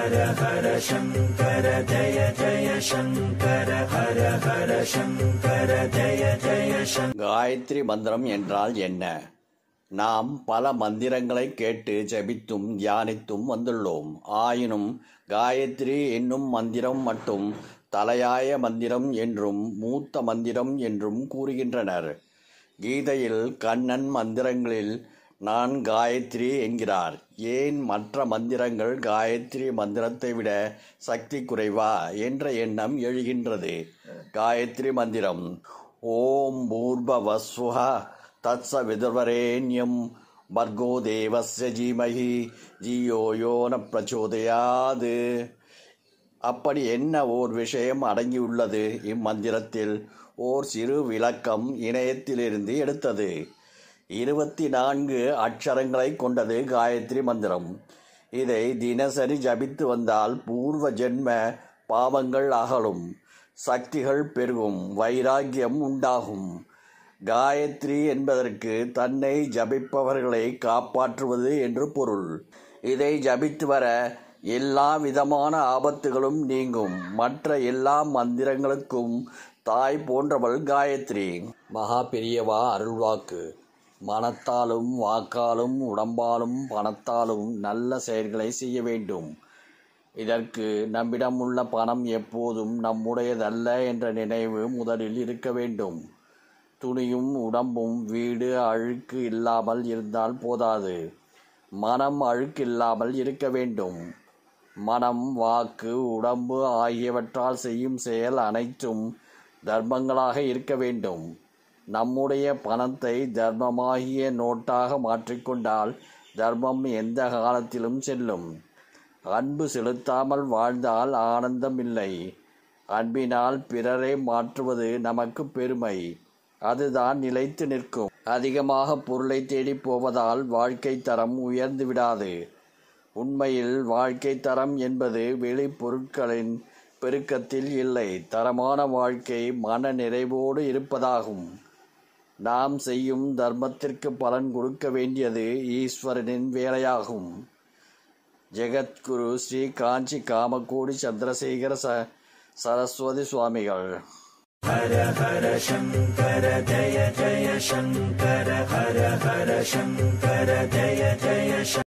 ஹர ஹர சங்கர ஜய ஜய சங்கர ஹர ஹர சங்கர ஜய ஜய காயத்ரி மந்திரம் என்றால் என்ன நாம் பல மந்திரங்களை கேட்டு ஜபித்தும் தியானித்தும் வந்துள்ளோம் ஆயினும் காயத்ரி என்னும் மந்திரம் மட்டும் தலையாய மந்திரம் என்றும் மூத்த மந்திரம் என்றும் கூறுகின்றனர் கீதையில் கண்ணன் மந்திரங்களில் நான் காயத்ரி என்கிறார் ஏன் மற்ற மந்திரங்கள் காயத்ரி மந்திரத்தை விட சக்தி குறைவா என்ற எண்ணம் எழுகின்றது காயத்ரி மந்திரம் ஓம் பூர்பவஸ்வா தத்ச விதுர்வரேண்யம் பர்கோ தேவஸ்ய ஜீமகி ஜியோ யோன பிரச்சோதையாது அப்படி என்ன ஓர் விஷயம் அடங்கியுள்ளது இம்மந்திரத்தில் ஓர் சிறு விளக்கம் இணையத்திலிருந்து எடுத்தது இருபத்தி நான்கு அக்ஷரங்களை கொண்டது காயத்ரி மந்திரம் இதை தினசரி ஜபித்து வந்தால் பூர்வ ஜென்ம பாவங்கள் அகலும் சக்திகள் பெருகும் வைராக்கியம் உண்டாகும் காயத்ரி என்பதற்கு தன்னை ஜபிப்பவர்களை காப்பாற்றுவது என்று பொருள் இதை ஜபித்து வர எல்லா விதமான ஆபத்துகளும் நீங்கும் மற்ற எல்லா மந்திரங்களுக்கும் தாய் போன்றவள் காயத்ரி மகா பெரியவா அருள்வாக்கு மனத்தாலும் வாக்காலும் உடம்பாலும் பணத்தாலும் நல்ல செயல்களை செய்ய வேண்டும் இதற்கு நம்மிடம் உள்ள பணம் எப்போதும் நம்முடையதல்ல என்ற நினைவு முதலில் இருக்க வேண்டும் துணியும் உடம்பும் வீடு அழுக்கு இல்லாமல் இருந்தால் போதாது மனம் அழுக்கு இல்லாமல் இருக்க வேண்டும் மனம் வாக்கு உடம்பு ஆகியவற்றால் செய்யும் செயல் அனைத்தும் தர்மங்களாக இருக்க வேண்டும் நம்முடைய பணத்தை தர்மமாகிய நோட்டாக மாற்றிக்கொண்டால் தர்மம் எந்த காலத்திலும் செல்லும் அன்பு செலுத்தாமல் வாழ்ந்தால் ஆனந்தம் இல்லை அன்பினால் பிறரை மாற்றுவது நமக்கு பெருமை அதுதான் நிலைத்து நிற்கும் அதிகமாக பொருளை தேடி போவதால் வாழ்க்கை தரம் உயர்ந்து விடாது உண்மையில் வாழ்க்கை தரம் என்பது வெளிப்பொருட்களின் பெருக்கத்தில் இல்லை தரமான வாழ்க்கை மன நிறைவோடு இருப்பதாகும் நாம் செய்யும் தர்மத்திற்கு பலன் கொடுக்க வேண்டியது ஈஸ்வரனின் வேலையாகும் ஜெகத்குரு ஸ்ரீ காஞ்சி காமக்கோடி சந்திரசேகர ச சரஸ்வதி சுவாமிகள் ஹர ஹர சங்கர ஜய ஜய சங்கர ஹர ஹர சங்கர ஜய ஜய